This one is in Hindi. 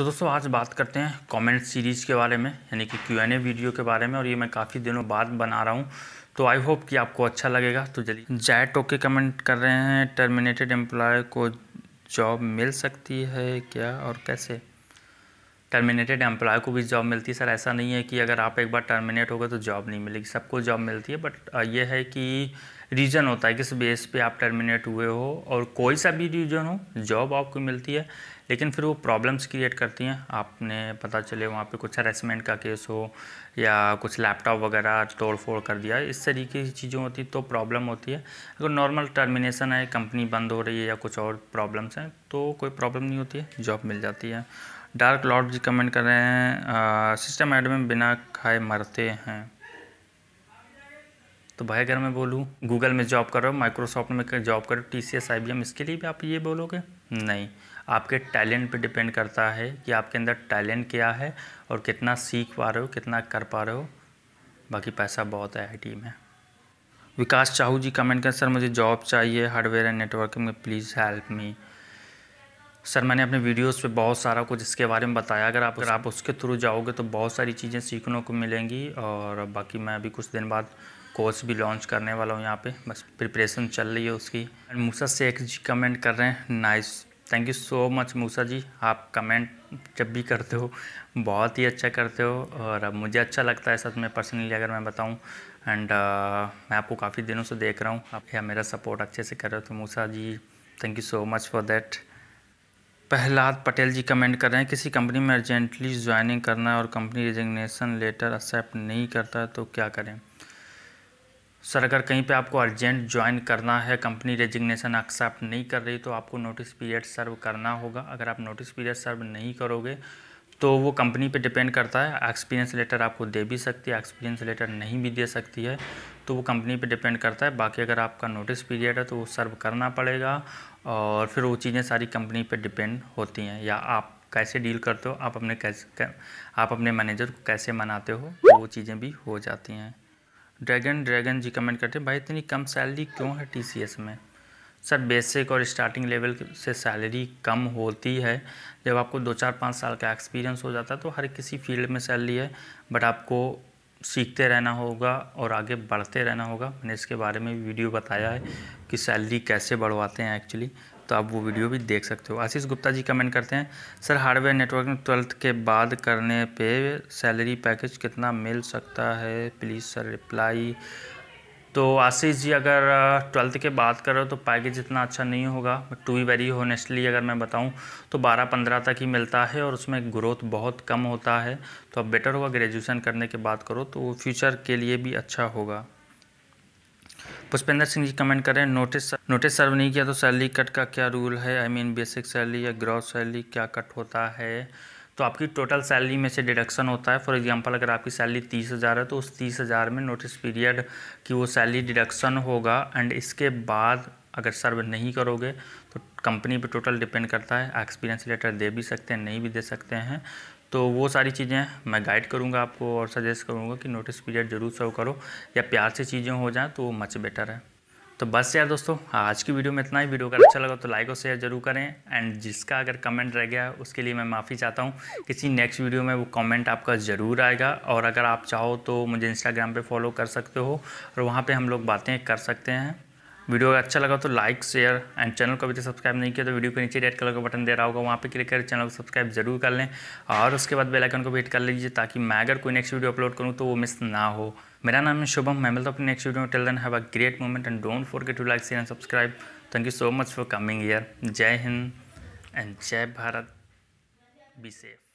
तो दोस्तों आज बात करते हैं कमेंट सीरीज़ के बारे में यानी कि क्यू एन ए वीडियो के बारे में और ये मैं काफ़ी दिनों बाद बना रहा हूँ तो आई होप कि आपको अच्छा लगेगा तो जल्दी जैट ओके कमेंट कर रहे हैं टर्मिनेटेड एम्प्लॉय को जॉब मिल सकती है क्या और कैसे टर्मिनेटेड एम्प्लॉय को भी जॉब मिलती है सर ऐसा नहीं है कि अगर आप एक बार टर्मिनेट हो गए तो जॉब नहीं मिलेगी सबको जॉब मिलती है बट ये है कि रीज़न होता है किस बेस पे आप टर्मिनेट हुए हो और कोई सा भी रीज़न हो जॉब आपको मिलती है लेकिन फिर वो प्रॉब्लम्स क्रिएट करती हैं आपने पता चले वहाँ पे कुछ हरेसमेंट का केस हो या कुछ लैपटॉप वगैरह तोड़ फोड़ कर दिया इस तरीके की चीज़ें होती तो प्रॉब्लम होती है अगर नॉर्मल टर्मिनेशन है कंपनी बंद हो रही है या कुछ और प्रॉब्लम्स हैं तो कोई प्रॉब्लम नहीं होती है जॉब मिल जाती है डार्क लॉर्ड जी कमेंट कर रहे हैं सिस्टम एडमिन बिना खाए मरते हैं तो भाई अगर मैं बोलूँ गूगल में जॉब कर रहा हूँ माइक्रोसॉफ्ट में जॉब कर रहा हूँ T C S I B M इसके लिए भी आप ये बोलोगे नहीं आपके टैलेंट पे डिपेंड करता है कि आपके अंदर टैलेंट क्या है और कितना सीख पा रहे हो कितना कर पा रहे हो बाकी पैसा बहुत है आई में विकास चाहू जी कमेंट करें सर मुझे जॉब चाहिए हार्डवेयर एंड नेटवर्किंग में प्लीज़ हेल्प मी सर मैंने अपने वीडियोस पे बहुत सारा कुछ इसके बारे में बताया अगर आप अगर आप उसके थ्रू जाओगे तो बहुत सारी चीज़ें सीखने को मिलेंगी और बाकी मैं अभी कुछ दिन बाद कोर्स भी लॉन्च करने वाला हूँ यहाँ पे बस प्रिपरेशन चल रही है उसकी एंड मूसा शेख जी कमेंट कर रहे हैं nice thank you so much Musa ji आप कमेंट जब भी करते हो बहुत ही अच्छा करते हो और अब मुझे अच्छा लगता है सच में पर्सनली अगर मैं बताऊँ एंड uh, मैं आपको काफ़ी दिनों से देख रहा हूँ आप या मेरा सपोर्ट अच्छे से कर रहे हो तो Musa ji thank you so much for that Prahlad Patel ji comment कर रहे हैं किसी कंपनी में अर्जेंटली ज्वाइनिंग करना है और कंपनी रिजिग्नेशन लेटर एक्सेप्ट नहीं करता तो क्या करें सर अगर कहीं पे आपको अर्जेंट ज्वाइन करना है कंपनी रेजिग्नेशन एक्सेप्ट नहीं कर रही तो आपको नोटिस पीरियड सर्व करना होगा अगर आप नोटिस पीरियड सर्व नहीं करोगे तो वो कंपनी पे डिपेंड करता है एक्सपीरियंस लेटर आपको दे भी सकती है एक्सपीरियंस लेटर नहीं भी दे सकती है तो वो कंपनी पे डिपेंड करता है बाकी अगर आपका नोटिस पीरियड है तो वो सर्व करना पड़ेगा और फिर वो चीज़ें सारी कंपनी पे डिपेंड होती हैं या आप कैसे डील करते हो आप अपने कैसे आप अपने मैनेजर को कैसे मनाते हो तो वो चीज़ें भी हो जाती हैं ड्रैगन ड्रैगन जी कमेंट करते हैं भाई इतनी कम सैलरी क्यों है टी में सर बेसिक और स्टार्टिंग लेवल से सैलरी कम होती है जब आपको दो चार पाँच साल का एक्सपीरियंस हो जाता है तो हर किसी फील्ड में सैलरी है बट आपको सीखते रहना होगा और आगे बढ़ते रहना होगा मैंने इसके बारे में भी वीडियो बताया है कि सैलरी कैसे बढ़वाते हैं एक्चुअली तो आप वो वीडियो भी देख सकते हो आशीष गुप्ता जी कमेंट करते हैं सर हार्डवेयर नेटवर्क ट्वेल्थ के बाद करने पे सैलरी पैकेज कितना मिल सकता है प्लीज़ सर रिप्लाई तो आशीष जी अगर ट्वेल्थ के बात करो तो पैकेज इतना अच्छा नहीं होगा but to be very honestly अगर मैं बताऊं तो 12-15 तक ही मिलता है और उसमें ग्रोथ बहुत कम होता है तो अब बेटर होगा ग्रेजुएशन करने के बात करो तो फ्यूचर के लिए भी अच्छा होगा पुष्पेंद्र सिंह जी कमेंट करें नोटिस नोटिस सर्व नहीं किया तो सैलरी कट का क्या रूल है आई मीन बेसिक सैलरी या ग्रॉथ सैलरी क्या कट होता है तो आपकी टोटल सैलरी में से डिडक्शन होता है फॉर एग्जांपल अगर आपकी सैलरी तीस हज़ार है तो उस तीस हज़ार में नोटिस पीरियड की वो सैलरी डिडक्शन होगा एंड इसके बाद अगर सर्व नहीं करोगे तो कंपनी पे टोटल डिपेंड करता है एक्सपीरियंस लेटर दे भी सकते हैं नहीं भी दे सकते हैं तो वो सारी चीज़ें मैं गाइड करूँगा आपको और सजेस्ट करूँगा कि नोटिस पीरियड जरूर सर्व करो या प्यार से चीज़ें हो जाएँ तो वो मच बेटर है तो बस यार दोस्तों आज की वीडियो में इतना ही वीडियो अगर अच्छा लगा तो लाइक और शेयर जरूर करें एंड जिसका अगर कमेंट रह गया उसके लिए मैं माफ़ी चाहता हूँ किसी नेक्स्ट वीडियो में वो कमेंट आपका ज़रूर आएगा और अगर आप चाहो तो मुझे इंस्टाग्राम पे फॉलो कर सकते हो और वहाँ पे हम लोग बातें कर सकते हैं वीडियो अगर अच्छा लगा तो लाइक शेयर एंड चैनल को अभी तक सब्सक्राइब नहीं किया तो वीडियो के नीचे रेड कलर का बटन दे रहा होगा वहाँ पर क्लिक कर चैनल को सब्सक्राइब जरूर कर लें और उसके बाद आइकन को भी हिट कर लीजिए ताकि मैं अगर कोई नेक्स्ट वीडियो अपलोड करूँ तो वो मिस ना हो मेरा नाम है शुभम मैं मिलता हूँ अपने नेक्स्ट वीडियो में till then have a great moment and don't forget to like share and subscribe thank you so much for coming year जय हिंद एंड जय भारत बी सेफ